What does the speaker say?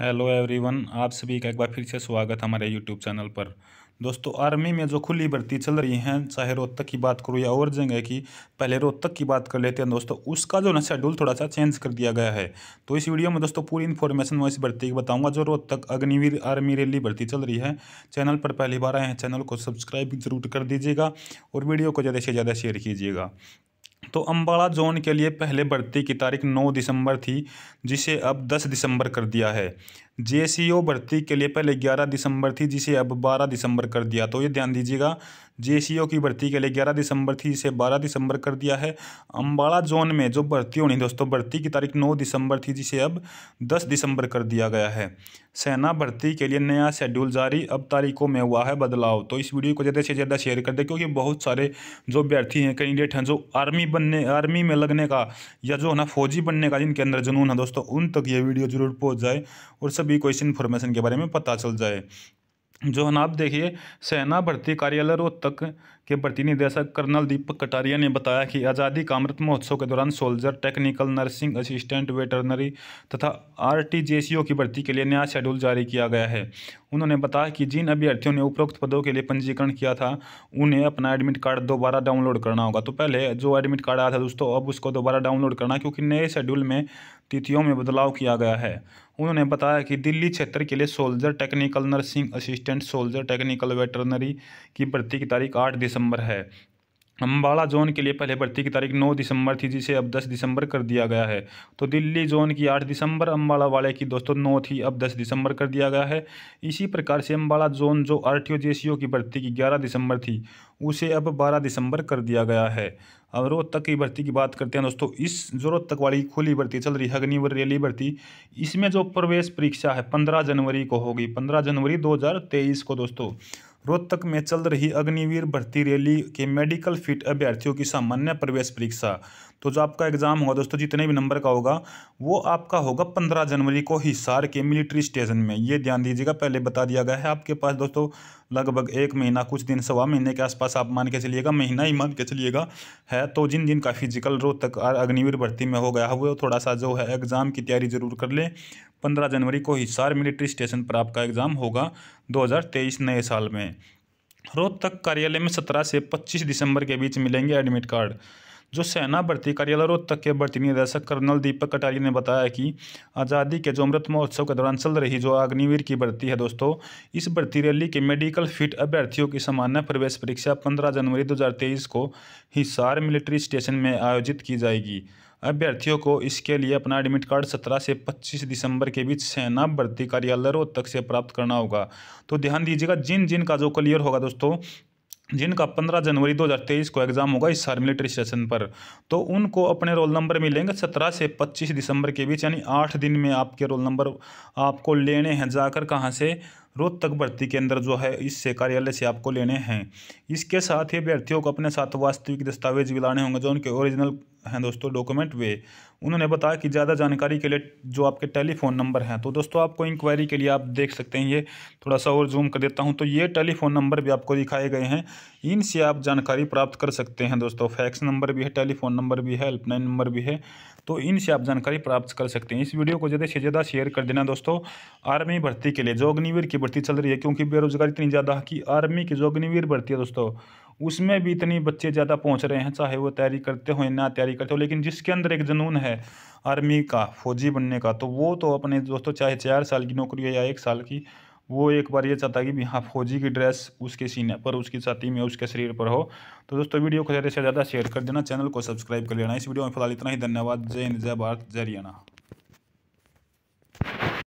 hello everyone आप सभी का एक बार फिर से स्वागत हमारे यूट्यूब चैनल पर दोस्तों आर्मी में जो खुली भर्ती चल रही हैं चाहे रोहतक की बात करो या और जगह की पहले रोहतक की बात कर लेते हैं दोस्तों उसका जो ना शेड्यूल थोड़ा सा चेंज कर दिया गया है तो इस वीडियो में दोस्तों पूरी इन्फॉर्मेशन मैं इस भर्ती की बताऊंगा जो रोहतक अग्निवीर आर्मी रैली भर्ती चल रही है चैनल पर पहली बार आए हैं चैनल को सब्सक्राइब जरूर कर दीजिएगा और वीडियो को ज़्यादा से ज़्यादा शेयर कीजिएगा तो अम्बाड़ा जोन के लिए पहले भर्ती की तारीख नौ दिसंबर थी जिसे अब दस दिसंबर कर दिया है जे भर्ती के लिए पहले 11 दिसंबर थी जिसे अब 12 दिसंबर कर दिया तो ये ध्यान दीजिएगा जे की भर्ती के लिए 11 दिसंबर थी इसे 12 दिसंबर कर दिया है अम्बाड़ा जोन में जो भर्ती होनी दोस्तों भर्ती की तारीख 9 दिसंबर थी जिसे अब 10 दिसंबर कर दिया गया है सेना भर्ती के लिए नया शेड्यूल जारी अब तारीखों में हुआ है बदलाव तो इस वीडियो को ज़्यादा से ज़्यादा शेयर कर दे क्योंकि बहुत सारे जो अभ्यर्थी हैं कैंडिडेट हैं जो आर्मी बनने आर्मी में लगने का या जो है ना फौजी बनने का जिनके अंदर जुनून है दोस्तों उन तक ये वीडियो जरूर पहुँच जाए और सब सभी को इन्फॉर्मेशन के बारे में पता चल जाए जो है आप देखिए सेना भर्ती कार्यालय रोहतक के भर्ती कर्नल दीपक कटारिया ने बताया कि आज़ादी का अमृत महोत्सव के दौरान soldier technical nursing assistant veterinary तथा आर e की भर्ती के लिए नया शेड्यूल जारी किया गया है उन्होंने बताया कि जिन अभ्यर्थियों ने उपरोक्त पदों के लिए पंजीकरण किया था उन्हें अपना एडमिट कार्ड दोबारा डाउनलोड करना होगा तो पहले जो एडमिट कार्ड आया था दोस्तों अब उसको दोबारा डाउनलोड करना क्योंकि नए शेड्यूल में तिथियों में बदलाव किया गया है उन्होंने बताया कि दिल्ली क्षेत्र के लिए soldier technical nursing assistant soldier technical veterinary की भर्ती की तारीख आठ दिसंबर है अम्बाला जोन के लिए पहले भर्ती की तारीख 9 दिसंबर थी जिसे अब 10 दिसंबर कर दिया गया है तो दिल्ली जोन की 8 दिसंबर अम्बाला वाले की दोस्तों 9 थी अब 10 दिसंबर कर दिया गया है इसी प्रकार से अम्बाला जोन जो आर टी की भर्ती की 11 दिसंबर थी उसे अब 12 दिसंबर कर दिया गया है अब रोहतक की भर्ती की बात करते हैं दोस्तों इस जो रोहतक वाली खुली भर्ती चल रही है अग्निवर रैली भर्ती इसमें जो प्रवेश परीक्षा है पंद्रह जनवरी को होगी पंद्रह जनवरी दो को दोस्तों रोहतक में चल रही अग्निवीर भर्ती रैली के मेडिकल फिट अभ्यर्थियों की सामान्य प्रवेश परीक्षा तो जो आपका एग्ज़ाम होगा दोस्तों जितने भी नंबर का होगा वो आपका होगा पंद्रह जनवरी को हिसार के मिलिट्री स्टेशन में ये ध्यान दीजिएगा पहले बता दिया गया है आपके पास दोस्तों लगभग एक महीना कुछ दिन सवा महीने के आसपास आप मान के चलिएगा महीना ही मान के चलिएगा है तो जिन जिन का फिजिकल रोहतक अग्निवीर भर्ती में हो गया है वो थोड़ा सा जो है एग्ज़ाम की तैयारी ज़रूर कर लें 15 जनवरी को हिसार मिलिट्री स्टेशन पर आपका एग्ज़ाम होगा 2023 नए साल में रोहतक कार्यालय में 17 से 25 दिसंबर के बीच मिलेंगे एडमिट कार्ड जो सेना भर्ती कार्यालय रोहतक के भर्ती निदेशक कर्नल दीपक कटारी ने बताया कि आज़ादी के जो अमृत महोत्सव के दौरान चल रही जो अग्निवीर की भर्ती है दोस्तों इस भर्ती रैली के मेडिकल फिट अभ्यर्थियों की सामान्य प्रवेश परीक्षा पंद्रह जनवरी 2023 को हिसार मिलिट्री स्टेशन में आयोजित की जाएगी अभ्यर्थियों को इसके लिए अपना एडमिट कार्ड 17 से 25 दिसंबर के बीच सेना भर्ती कार्यालय रोहतक से प्राप्त करना होगा तो ध्यान दीजिएगा जिन जिन का जो क्लियर होगा दोस्तों जिनका 15 जनवरी 2023 को एग्ज़ाम होगा इस सार मिलिट्री स्टेशन पर तो उनको अपने रोल नंबर मिलेंगे 17 से 25 दिसंबर के बीच यानी आठ दिन में आपके रोल नंबर आपको लेने हैं जाकर कहाँ से रोहतक भर्ती के अंदर जो है इससे कार्यालय से आपको लेने हैं इसके साथ ही अभ्यर्थियों को अपने साथ वास्तविक दस्तावेज भी लाने होंगे जो उनके ओरिजिनल हैं दोस्तों डॉक्यूमेंट वे उन्होंने बताया कि ज़्यादा जानकारी के लिए जो आपके टेलीफोन नंबर हैं तो दोस्तों आपको इंक्वायरी के लिए आप देख सकते हैं ये थोड़ा सा और जूम कर देता हूं तो ये टेलीफोन नंबर भी आपको दिखाए गए हैं इनसे आप जानकारी प्राप्त कर सकते हैं दोस्तों फैक्स नंबर भी है टेलीफोन नंबर भी है हेल्पलाइन नंबर भी है तो इनसे आप जानकारी प्राप्त कर सकते हैं इस वीडियो को ज़्यादा से ज़्यादा शेयर कर देना दोस्तों आर्मी भर्ती के लिए जो अग्निवीर की भर्ती चल रही है क्योंकि बेरोजगारी इतनी ज़्यादा है कि आर्मी की जो अग्निवीर भर्ती है दोस्तों उसमें भी इतनी बच्चे ज़्यादा पहुंच रहे हैं चाहे वो तैयारी करते हो या ना तैयारी करते हो लेकिन जिसके अंदर एक जुनून है आर्मी का फौजी बनने का तो वो तो अपने दोस्तों चाहे चार साल की नौकरी हो या एक साल की वो एक बार ये चाहता है कि हाँ फौजी की ड्रेस उसके सीने पर उसकी छाती में उसके शरीर पर हो तो दोस्तों वीडियो को ज़्यादा से ज़्यादा शेयर कर देना चैनल को सब्सक्राइब कर लेना इस वीडियो में फिलहाल इतना ही धन्यवाद जय हिंद जय भारत जय हरियाणा